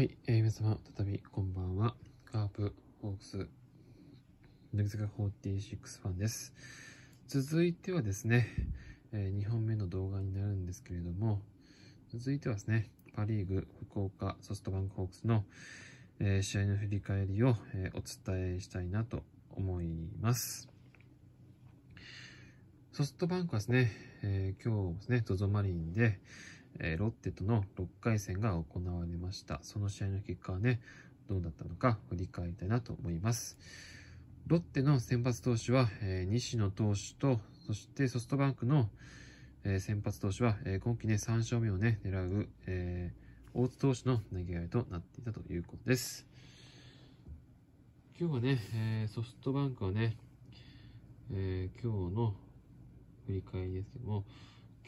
はい、えー、皆様、再びこんばんは。カープ、ホークス、乃木坂46ファンです。続いてはですね、えー、2本目の動画になるんですけれども、続いてはですね、パ・リーグ、福岡、ソフトバンクホークスの、えー、試合の振り返りを、えお伝えしたいなと思います。ソフトバンクはですね、え今日ですね、ZOZO マリンで、えロッテとの6回戦が行われました。その試合の結果はね、どうだったのか振り返りたいなと思います。ロッテの先発投手は、え西野投手と、そしてソフトバンクの、え先発投手は、え今季ね、3勝目をね、狙う、え大津投手の投げ合いとなっていたということです。今日はね、えソフトバンクはね、え今日の振り返りですけども、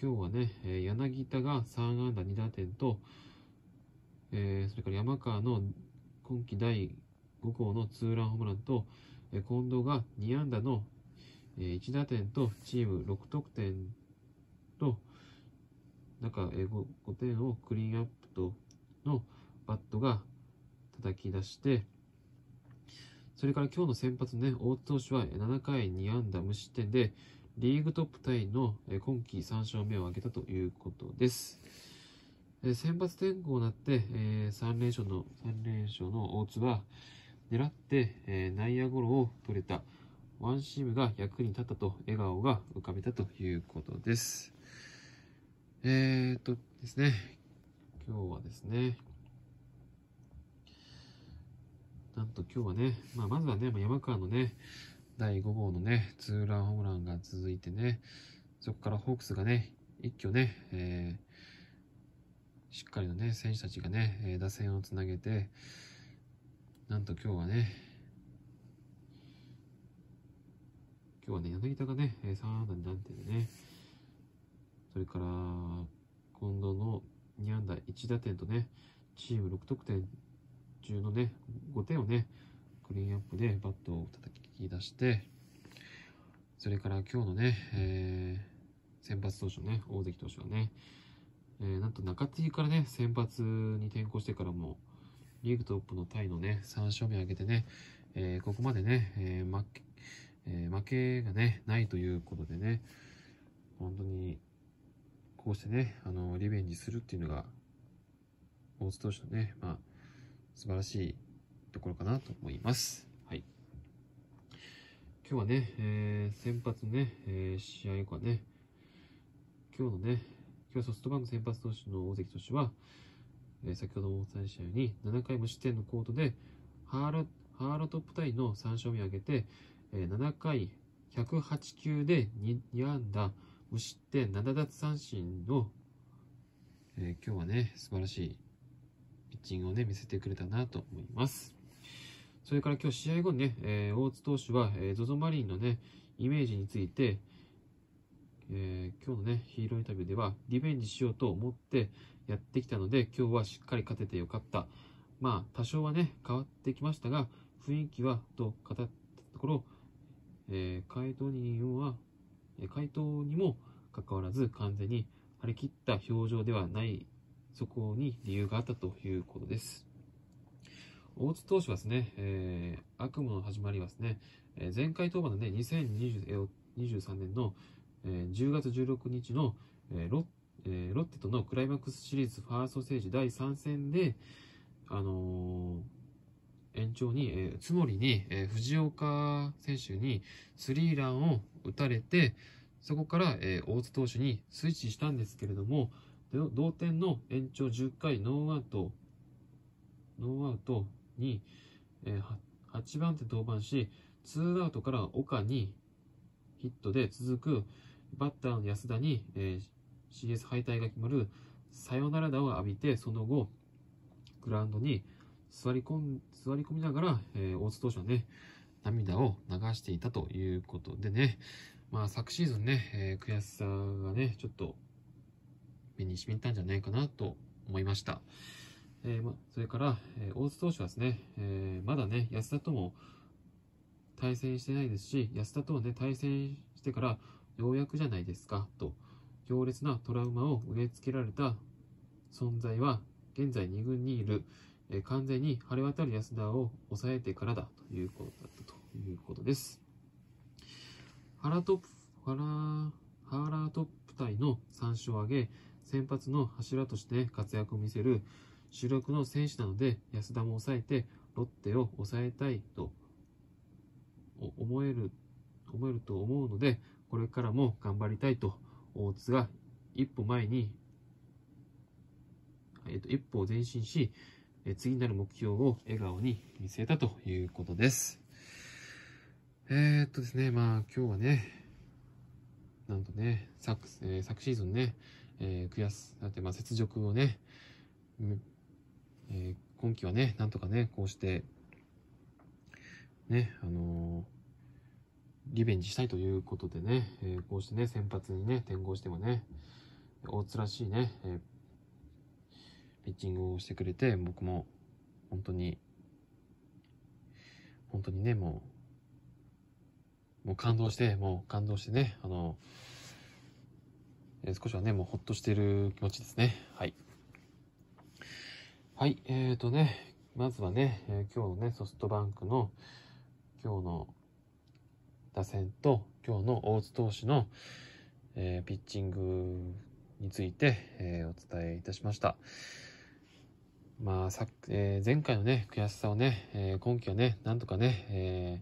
今日はね、柳田が3安打2打点と、えー、それから山川の今季第5号のツーランホームランと、え近藤が2安打の、え1打点と、チーム6得点と、なんか、え 5, 5点をクリーンアップとのバットが叩き出して、それから今日の先発ね、大津投手は7回2安打無失点で、リーグトップタイの今季3勝目を挙げたということです。選抜転向になって、え3連勝の、三連勝の大津は、狙って、え内野ゴロを取れた、ワンシームが役に立ったと、笑顔が浮かべたということです。えー、っとですね、今日はですね、なんと今日はね、まあ、まずはね、山川のね、第5号のね、ツーランホームランが続いてね、そこからホークスがね、一挙ね、えー、しっかりとね、選手たちがね、打線をつなげて、なんと今日はね、今日はね、柳田がね、3安打2安点でね、それから、近藤の2安打1打点とね、チーム6得点中のね、5点をね、クリーンアップでバットを叩き出して、それから今日のね、えー、先発投手ね、大関投手はね、えー、なんと中継ぎからね、先発に転向してからも、リーグトップのタイのね、3勝目を挙げてね、えー、ここまでね、えー負けえー、負けがね、ないということでね、本当に、こうしてね、あの、リベンジするっていうのが、大津投手のね、まあ、素晴らしいところかなと思います。はい。今日はね、えー、先発ね、えー、試合後はね、今日のね、今日ソフトバンク先発投手の大関投手は、えー、先ほどもお伝えしたように、7回無失点のコートで、ハーロ、ハーロトップタイの3勝目を挙げて、えー、7回108球で 2, 2安打、無失点7奪三振の、えー、今日はね、素晴らしいピッチングをね、見せてくれたなと思います。それから今日試合後にね、えー、大津投手は、えー、ZOZO マリンのね、イメージについて、えー、今日のね、ヒーローインタビューでは、リベンジしようと思ってやってきたので、今日はしっかり勝ててよかった。まあ、多少はね、変わってきましたが、雰囲気は、と語ったところ、えー、回答には、回答にもかかわらず、完全に張り切った表情ではない、そこに理由があったということです。大津投手はですね、えー、悪夢の始まりはですね、えー、前回登板のね、2023年の、えー、10月16日の、えーロッえー、ロッテとのクライマックスシリーズファーストステージ第3戦で、あのー、延長に、えー、つもりに、えー、藤岡選手にスリーランを打たれて、そこから、えー、大津投手にスイッチしたんですけれども、同点の延長10回ノーアウト、ノーアウト、に、えー、8番手登板し、ツーアウトから岡にヒットで続くバッターの安田に、えー、CS 敗退が決まるサヨナラ打を浴びて、その後、グラウンドに座り込ん座り込みながら、えー、大津投手はね、涙を流していたということでね、まあ昨シーズンね、えー、悔しさがね、ちょっと目にしみたんじゃないかなと思いました。えー、ま、それから、えー、大津投手はですね、えー、まだね、安田とも対戦してないですし、安田とはね、対戦してから、ようやくじゃないですか、と、強烈なトラウマを植え付けられた存在は、現在2軍にいる、えー、完全に晴れ渡る安田を抑えてからだということだったということです。原トップ、原、原トップ隊の3勝を挙げ、先発の柱として活躍を見せる主力の選手なので安田も抑えてロッテを抑えたいと思える思えると思うのでこれからも頑張りたいと大津が一歩前に、えっと、一歩前進し次なる目標を笑顔に見せたということです。えー、っとですね、まあ今日はね、なんとね、昨,、えー、昨シーズンね、えー、悔しさって、まあ、雪辱をね、えー、今期はね、なんとかね、こうして、ね、あのー、リベンジしたいということでね、えー、こうしてね、先発にね、転向してもね、大津らしいね、えピッチングをしてくれて、僕も、本当に、本当にね、もう、もう感動して、もう感動してね、あの、え少しはね、もうほっとしている気持ちですね。はい。はい、えーとね、まずはね、えー、今日のね、ソフトバンクの今日の打線と今日の大津投手の、えー、ピッチングについて、えー、お伝えいたしました。まあさえー、前回のね、悔しさをね、えー、今季はね、なんとかね、え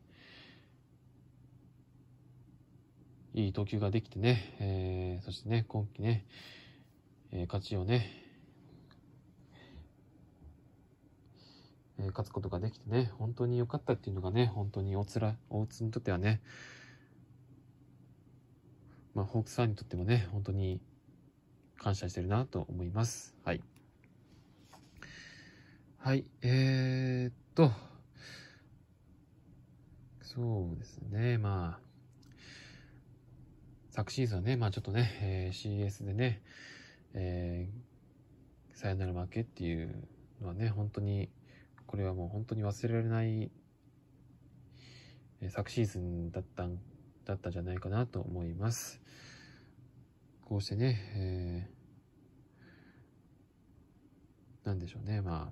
ー、いい投球ができてね、えー、そしてね、今季ね、えー、勝ちをね、えー、勝つことができてね、本当に良かったっていうのがね、本当に大津ら大津にとってはね、まあ、ホークスファンにとってもね、本当に感謝してるなと思います。はい。はい、えー、っと、そうですね、まあ、昨シーズンはね、まあちょっとね、えー、CS でね、えー、さよなら負けっていうのはね、本当にこれはもう本当に忘れられない昨シーズンだったんだったんじゃないかなと思います。こうしてね、えー、なんでしょうね、ま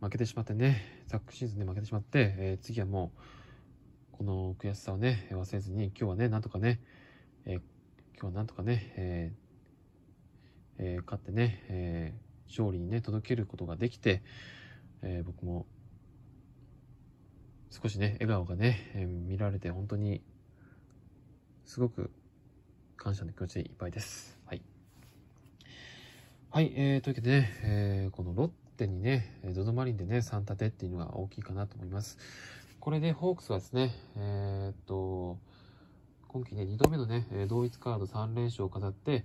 あ、負けてしまってね、昨シーズンで負けてしまって、えー、次はもう、この悔しさをね、忘れずに、今日はね、なんとかね、えー、今日はなんとかね、えーえー、勝ってね、えー、勝利にね、届けることができて、えー、僕も少しね、笑顔がね、えー、見られて本当にすごく感謝の気持ちでいっぱいです。はい。はい、えー、というわけでね、えー、このロッテにね、ドドマリンでね、3立てっていうのが大きいかなと思います。これでホークスはですね、えー、っと、今季ね、2度目のね、同一カード3連勝を飾って、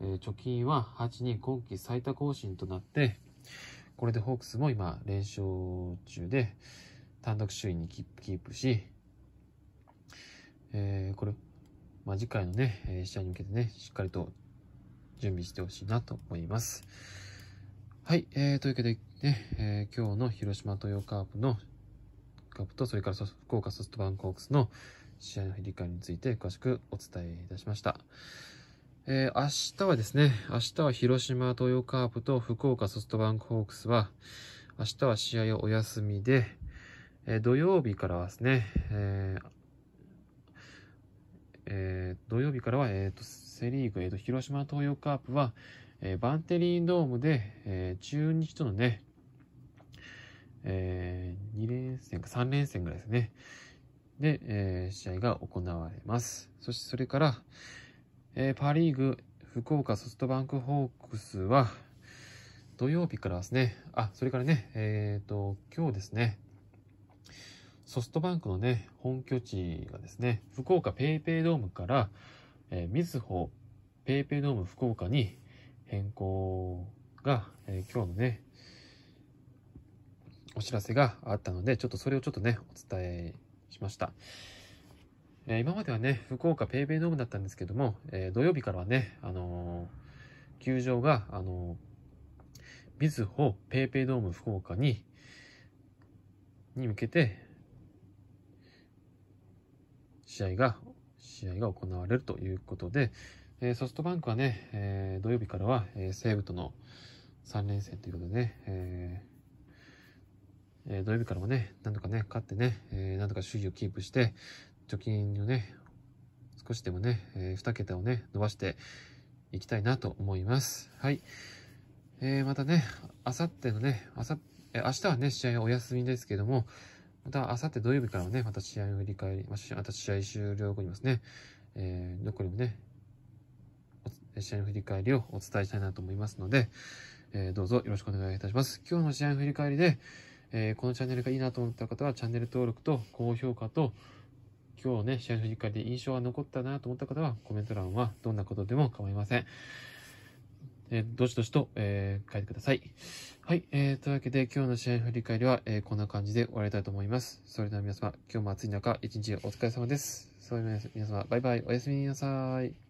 えー、貯金は8人今季最多更新となって、これでホークスも今連勝中で、単独首位にキープし、えー、これ、まあ、次回のね、え試合に向けてね、しっかりと準備してほしいなと思います。はい、えー、というわけでね、えー、今日の広島東洋カープのカープと、それから福岡ソフトバンクホークスの試合の振り返りについて詳しくお伝えいたしました。えー、明日はですね、明日は広島東洋カープと福岡ソフトバンクホークスは、明日は試合をお休みで、えー、土曜日からはですね、えーえー、土曜日からは、えーと、セ・リーグ、えーと、と広島東洋カープは、えー、バンテリンドームで、えー、中日とのね、えー、2連戦か3連戦ぐらいですね。で、えー、試合が行われます。そしてそれから、えー、パ・リーグ、福岡ソフトバンクホークスは、土曜日からですね、あ、それからね、えっ、ー、と、今日ですね、ソフトバンクのね、本拠地がですね、福岡 paypay ドームから、えー、みずほ paypay ドーム福岡に変更が、えー、今日のね、お知らせがあったので、ちょっとそれをちょっとね、お伝えしました。えー、今まではね、福岡 paypay ドームだったんですけども、えー、土曜日からはね、あのー、球場が、あのー、ビズホ paypay ドーム福岡に、に向けて、試合が、試合が行われるということで、えー、ソフトバンクはね、えー、土曜日からは、えー、西武との3連戦ということでね、えーえー、土曜日からもね、なんとかね、勝ってね、えー、なんとか首位をキープして、貯金をね、少しでもね、えー、2桁をね、伸ばしていきたいなと思います。はい。えー、またね、あさってのね、あさ、えー、明日はね、試合はお休みですけども、またあさって土曜日からはね、また試合を振り返り、また試合終了後にますね、えー、残りもね、試合の振り返りをお伝えしたいなと思いますので、えー、どうぞよろしくお願いいたします。今日の試合の振り返りで、えー、このチャンネルがいいなと思った方はチャンネル登録と高評価と、今日ね、試合振り返りで印象が残ったなと思った方は、コメント欄はどんなことでも構いません。えー、どしどしと、えー、書いてください。はい、えー、というわけで今日の試合振り返りは、えー、こんな感じで終わりたいと思います。それでは皆様、今日も暑い中、一日お疲れ様です。それでは皆様、バイバイ、おやすみなさい。